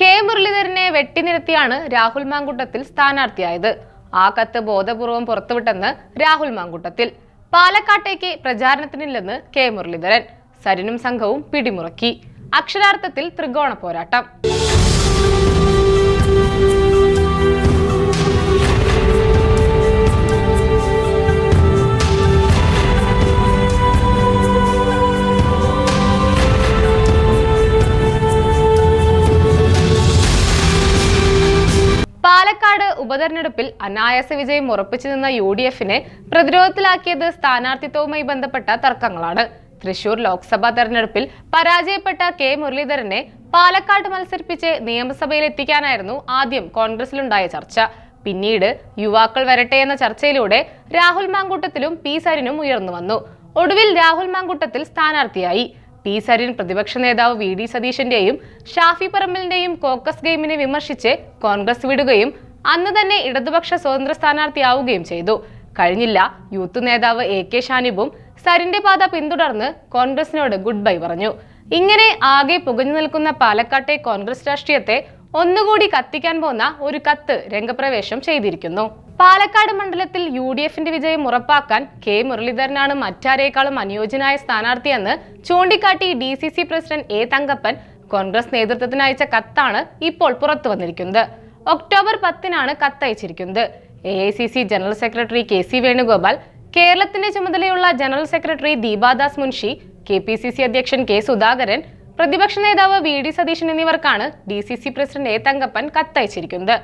K മുരളീധരനെ വെട്ടിനിരത്തിയാണ് രാഹുൽ മാങ്കുട്ടത്തിൽ സ്ഥാനാർത്ഥിയായത് ആ കത്ത് ബോധപൂർവം പുറത്തുവിട്ടെന്ന് രാഹുൽ മാങ്കുട്ടത്തിൽ പാലക്കാട്ടേക്ക് പ്രചാരണത്തിനില്ലെന്ന് കെ മുരളീധരൻ സരിനും സംഘവും പിടിമുറക്കി അക്ഷരാർത്ഥത്തിൽ ത്രികോണ പോരാട്ടം ഉപതെരഞ്ഞെടുപ്പിൽ അനായാസ വിജയം ഉറപ്പിച്ചു നിന്ന യു ഡി എഫിനെ പ്രതിരോധത്തിലാക്കിയത് സ്ഥാനാർത്ഥിത്വവുമായി ബന്ധപ്പെട്ട തർക്കങ്ങളാണ് തൃശൂർ ലോക്സഭാ തെരഞ്ഞെടുപ്പിൽ പരാജയപ്പെട്ട കെ മുരളീധരനെ പാലക്കാട് മത്സരിപ്പിച്ച് നിയമസഭയിൽ എത്തിക്കാനായിരുന്നു ആദ്യം കോൺഗ്രസിലുണ്ടായ ചർച്ച പിന്നീട് യുവാക്കൾ വരട്ടെ എന്ന ചർച്ചയിലൂടെ രാഹുൽ മാങ്കൂട്ടത്തിലും പി സരിനും ഉയർന്നു വന്നു ഒടുവിൽ രാഹുൽ മാങ്കൂട്ടത്തിൽ സ്ഥാനാർത്ഥിയായി പി സരിൻ പ്രതിപക്ഷ നേതാവ് വി ഡി സതീശന്റെയും ഷാഫി പറമ്പലിന്റെയും കോക്കസ് ഗെയിമിനെ വിമർശിച്ച് കോൺഗ്രസ് വിടുകയും അന്ന് തന്നെ ഇടതുപക്ഷ സ്വതന്ത്ര സ്ഥാനാർത്ഥിയാവുകയും ചെയ്തു കഴിഞ്ഞില്ല യൂത്ത് നേതാവ് എ കെ ഷാനിബും സരിന്റെ പാത പിന്തുടർന്ന് കോൺഗ്രസിനോട് ഗുഡ് ബൈ പറഞ്ഞു ഇങ്ങനെ ആകെ പുകഞ്ഞു നിൽക്കുന്ന പാലക്കാട്ടെ കോൺഗ്രസ് രാഷ്ട്രീയത്തെ ഒന്നുകൂടി കത്തിക്കാൻ പോന്ന ഒരു കത്ത് രംഗപ്രവേശം ചെയ്തിരിക്കുന്നു പാലക്കാട് മണ്ഡലത്തിൽ യു ഡി എഫിന്റെ വിജയം ഉറപ്പാക്കാൻ കെ മുരളീധരനാണ് മറ്റാരേക്കാളും അനുയോജ്യനായ സ്ഥാനാർത്ഥിയെന്ന് ചൂണ്ടിക്കാട്ടി D C C president A Thankappan Congress നേതൃത്വത്തിന് അയച്ച കത്താണ് ഇപ്പോൾ പുറത്തു വന്നിരിക്കുന്നത് ഒക്ടോബർ പത്തിനാണ് കത്തയച്ചിരിക്കുന്നത് A I C C general secretary K C Venugopal കേരളത്തിന്റെ ചുമതലയുള്ള general secretary Deepa Das Munshi K P C C അധ്യക്ഷൻ കെ സുധാകരൻ പ്രതിപക്ഷ നേതാവ് വി ഡി സതീശൻ എന്നിവർക്കാണ് D C C president A Thankappan കത്തയച്ചിരിക്കുന്നത്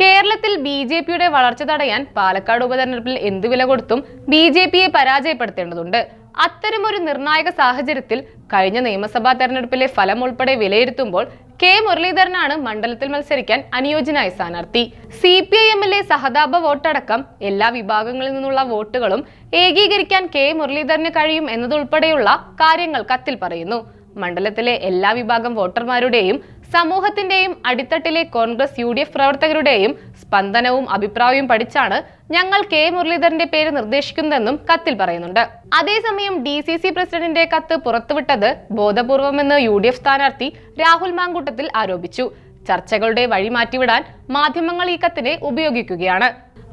കേരളത്തിൽ ബി ജെ പിയുടെ വളർച്ച തടയാൻ പാലക്കാട് ഉപതെരഞ്ഞെടുപ്പിൽ എന്ത് വില കൊടുത്തും ബി ജെ പിയെ പരാജയപ്പെടുത്തേണ്ടതുണ്ട് അത്തരമൊരു നിർണായക സാഹചര്യത്തിൽ കഴിഞ്ഞ നിയമസഭാ തെരഞ്ഞെടുപ്പിലെ ഫലം ഉൾപ്പെടെ വിലയിരുത്തുമ്പോൾ കെ മുരളീധരനാണ് മണ്ഡലത്തിൽ മത്സരിക്കാൻ അനുയോജ്യനായ സ്ഥാനാർത്ഥി സി പി ഐ എമ്മിലെ സഹതാപ വോട്ടടക്കം എല്ലാ വിഭാഗങ്ങളിൽ നിന്നുള്ള വോട്ടുകളും ഏകീകരിക്കാൻ കെ മുരളീധരന് കഴിയും എന്നതുൾപ്പെടെയുള്ള കാര്യങ്ങൾ കത്തിൽ പറയുന്നു മണ്ഡലത്തിലെ എല്ലാ വിഭാഗം വോട്ടർമാരുടെയും സമൂഹത്തിന്റെയും അടിത്തട്ടിലെ കോൺഗ്രസ് യു ഡി എഫ് പ്രവർത്തകരുടെയും സ്പന്ദനവും അഭിപ്രായവും പഠിച്ചാണ് ഞങ്ങൾ കെ മുരളീധരന്റെ പേര് നിർദ്ദേശിക്കുന്നതെന്നും കത്തിൽ പറയുന്നുണ്ട് അതേസമയം ഡി സി സി പ്രസിഡന്റിന്റെ കത്ത് പുറത്തുവിട്ടത് ബോധപൂർവമെന്ന് യു ഡി എഫ് സ്ഥാനാർത്ഥി രാഹുൽ മാങ്കൂട്ടത്തിൽ ആരോപിച്ചു ചർച്ചകളുടെ വഴി മാറ്റിവിടാൻ മാധ്യമങ്ങൾ ഈ കത്തിനെ ഉപയോഗിക്കുകയാണ്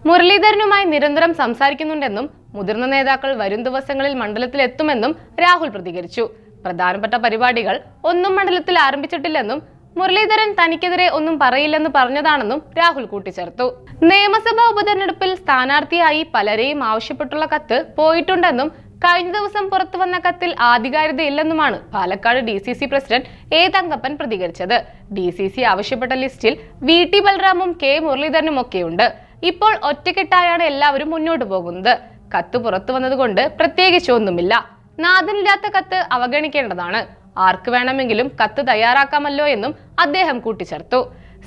മുരളീധരനുമായി നിരന്തരം സംസാരിക്കുന്നുണ്ടെന്നും മുതിർന്ന നേതാക്കൾ വരും ദിവസങ്ങളിൽ മണ്ഡലത്തിലെത്തുമെന്നും രാഹുൽ പ്രതികരിച്ചു പ്രധാനപ്പെട്ട പരിപാടികൾ ഒന്നും മണ്ഡലത്തിൽ ആരംഭിച്ചിട്ടില്ലെന്നും മുരളീധരൻ തനിക്കെതിരെ ഒന്നും പറയില്ലെന്ന് പറഞ്ഞതാണെന്നും രാഹുൽ കൂട്ടിച്ചേർത്തു നിയമസഭാ ഉപതെരഞ്ഞെടുപ്പിൽ സ്ഥാനാർത്ഥിയായി പലരെയും ആവശ്യപ്പെട്ടുള്ള കത്ത് പോയിട്ടുണ്ടെന്നും കഴിഞ്ഞ ദിവസം പുറത്തു വന്ന കത്തിൽ ആധികാരികതയില്ലെന്നുമാണ് Palakkad D C C president A Thankappan പ്രതികരിച്ചത് ഡി സി സി ആവശ്യപ്പെട്ട ലിസ്റ്റിൽ വി ടി ബലറാമും കെ മുരളീധരനും ഒക്കെയുണ്ട് ഇപ്പോൾ ഒറ്റക്കെട്ടായാണ് എല്ലാവരും മുന്നോട്ടു പോകുന്നത് കത്ത് പുറത്തു വന്നതുകൊണ്ട് പ്രത്യേകിച്ച് ഒന്നുമില്ല നാഥനില്ലാത്ത കത്ത് അവഗണിക്കേണ്ടതാണ് ആർക്ക് വേണമെങ്കിലും കത്ത് തയ്യാറാക്കാമല്ലോ എന്നും അദ്ദേഹം കൂട്ടിച്ചേർത്തു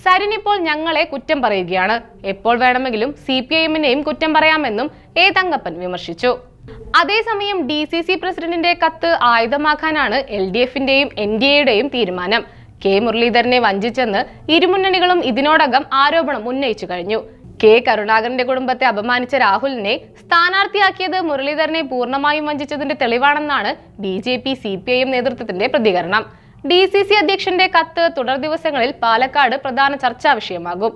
സരിൻ ഇപ്പോൾ ഞങ്ങളെ കുറ്റം പറയുകയാണ് എപ്പോൾ വേണമെങ്കിലും സി പി ഐഎമ്മിനെയും കുറ്റം പറയാമെന്നും എ തങ്കപ്പൻ വിമർശിച്ചു അതേസമയം ഡി സി സി പ്രസിഡന്റിന്റെ കത്ത് ആയുധമാക്കാനാണ് എൽ ഡി എഫിന്റെയും എൻ ഡി എയുടെയും തീരുമാനം കെ മുരളീധരനെ വഞ്ചിച്ചെന്ന് ഇരുമുന്നണികളും ഇതിനോടകം ആരോപണം ഉന്നയിച്ചു കഴിഞ്ഞു കെ കരുണാകരന്റെ കുടുംബത്തെ അപമാനിച്ച രാഹുലിനെ സ്ഥാനാർത്ഥിയാക്കിയത് മുരളീധരനെ പൂർണ്ണമായും വഞ്ചിച്ചതിന്റെ തെളിവാണെന്നാണ് B J P C P I M നേതൃത്വത്തിന്റെ പ്രതികരണം ഡി സി സി അധ്യക്ഷന്റെ കത്ത് തുടർ ദിവസങ്ങളിൽ പാലക്കാട് പ്രധാന ചർച്ചാ വിഷയമാകും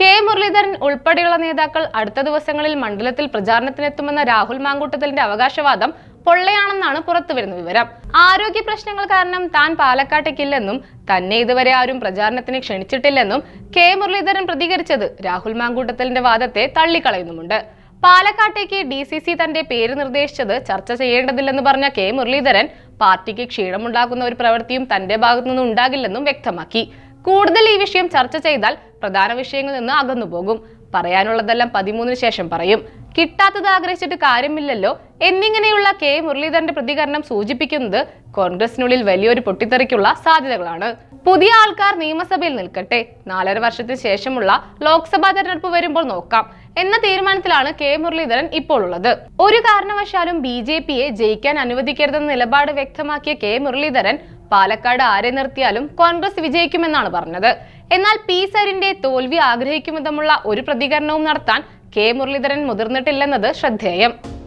കെ മുരളീധരൻ ഉൾപ്പെടെയുള്ള നേതാക്കൾ അടുത്ത ദിവസങ്ങളിൽ മണ്ഡലത്തിൽ പ്രചാരണത്തിനെത്തുമെന്ന രാഹുൽ മാങ്കൂട്ടത്തലിന്റെ അവകാശവാദം പുറത്തു പുറത്തുവരുന്ന വിവരം ആരോഗ്യ പ്രശ്നങ്ങൾ കാരണം താൻ പാലക്കാട്ടേക്കില്ലെന്നും തന്നെ ഇതുവരെ ആരും പ്രചാരണത്തിന് ക്ഷണിച്ചിട്ടില്ലെന്നും കെ മുരളീധരൻ പ്രതികരിച്ചത് രാഹുൽ മാങ്കൂട്ടത്തലിന്റെ വാദത്തെ തള്ളിക്കളയുന്നുമുണ്ട് പാലക്കാട്ടേക്ക് ഡി സി സി തന്റെ പേര് നിർദ്ദേശിച്ചത് ചർച്ച ചെയ്യേണ്ടതില്ലെന്ന് പറഞ്ഞ കെ മുരളീധരൻ പാർട്ടിക്ക് ക്ഷീണമുണ്ടാക്കുന്ന ഒരു പ്രവൃത്തിയും തന്റെ ഭാഗത്തുനിന്ന് ഉണ്ടാകില്ലെന്നും വ്യക്തമാക്കി കൂടുതൽ ഈ വിഷയം ചർച്ച ചെയ്താൽ പ്രധാന വിഷയങ്ങളിൽ നിന്ന് അകന്നുപോകും പറയാനുള്ളതെല്ലാം പതിമൂന്നിന് ശേഷം പറയും കിട്ടാത്തത് ആഗ്രഹിച്ചിട്ട് കാര്യമില്ലല്ലോ എന്നിങ്ങനെയുള്ള കെ മുരളീധരന്റെ പ്രതികരണം സൂചിപ്പിക്കുന്നത് കോൺഗ്രസിനുള്ളിൽ വലിയൊരു പൊട്ടിത്തെറിക്കുള്ള സാധ്യതകളാണ് പുതിയ ആൾക്കാർ നിയമസഭയിൽ നിൽക്കട്ടെ നാലര വർഷത്തിന് ശേഷമുള്ള ലോക്സഭാ തെരഞ്ഞെടുപ്പ് വരുമ്പോൾ നോക്കാം എന്ന തീരുമാനത്തിലാണ് കെ മുരളീധരൻ ഇപ്പോൾ ഉള്ളത് ഒരു കാരണവശാലും ബി ജെ പിയെ ജയിക്കാൻ അനുവദിക്കരുതെന്ന നിലപാട് വ്യക്തമാക്കിയ കെ മുരളീധരൻ പാലക്കാട് ആരെ നിർത്തിയാലും കോൺഗ്രസ് വിജയിക്കുമെന്നാണ് പറഞ്ഞത് എന്നാൽ പി സരിന്റെ തോൽവി ആഗ്രഹിക്കുമെന്നുമുള്ള ഒരു പ്രതികരണവും നടത്താൻ കെ മുരളീധരൻ മുതിർന്നിട്ടില്ലെന്നത് ശ്രദ്ധേയം